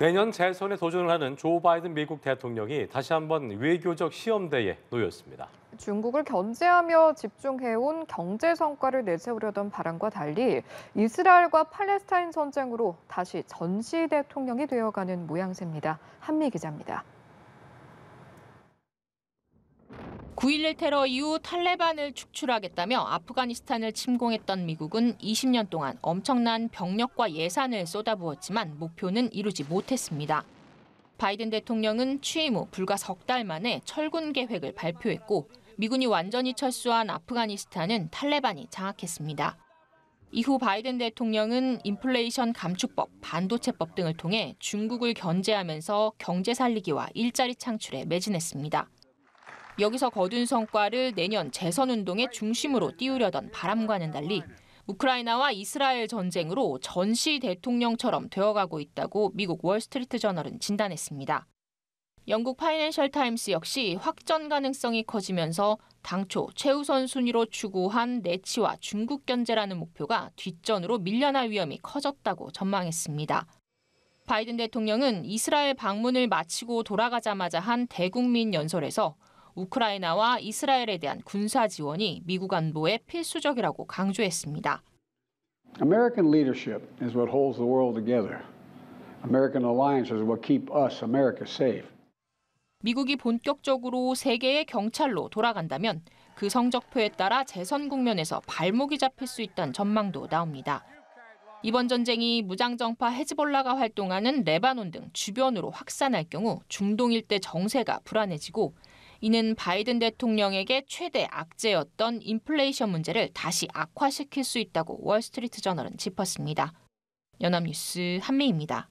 내년 재선에 도전을 하는 조 바이든 미국 대통령이 다시 한번 외교적 시험대에 놓였습니다. 중국을 견제하며 집중해온 경제 성과를 내세우려던 바람과 달리 이스라엘과 팔레스타인 전쟁으로 다시 전시 대통령이 되어가는 모양새입니다. 한미 기자입니다. 9.11 테러 이후 탈레반을 축출하겠다며 아프가니스탄을 침공했던 미국은 20년 동안 엄청난 병력과 예산을 쏟아부었지만 목표는 이루지 못했습니다. 바이든 대통령은 취임 후 불과 석 달 만에 철군 계획을 발표했고 미군이 완전히 철수한 아프가니스탄은 탈레반이 장악했습니다. 이후 바이든 대통령은 인플레이션 감축법, 반도체법 등을 통해 중국을 견제하면서 경제 살리기와 일자리 창출에 매진했습니다. 여기서 거둔 성과를 내년 재선운동의 중심으로 띄우려던 바람과는 달리 우크라이나와 이스라엘 전쟁으로 전시 대통령처럼 되어가고 있다고 미국 월스트리트 저널은 진단했습니다. 영국 파이낸셜 타임스 역시 확전 가능성이 커지면서 당초 최우선 순위로 추구한 내치와 중국 견제라는 목표가 뒷전으로 밀려날 위험이 커졌다고 전망했습니다. 바이든 대통령은 이스라엘 방문을 마치고 돌아가자마자 한 대국민 연설에서 우크라이나와 이스라엘에 대한 군사 지원이 미국 안보에 필수적이라고 강조했습니다. American leadership is what holds the world together. American alliances will keep us America safe. 미국이 본격적으로 세계의 경찰로 돌아간다면 그 성적표에 따라 재선 국면에서 발목이 잡힐 수 있다는 전망도 나옵니다. 이번 전쟁이 무장정파 헤즈볼라가 활동하는 레바논 등 주변으로 확산할 경우 중동 일대 정세가 불안해지고 이는 바이든 대통령에게 최대 악재였던 인플레이션 문제를 다시 악화시킬 수 있다고 월스트리트 저널은 짚었습니다. 연합뉴스 한미입니다.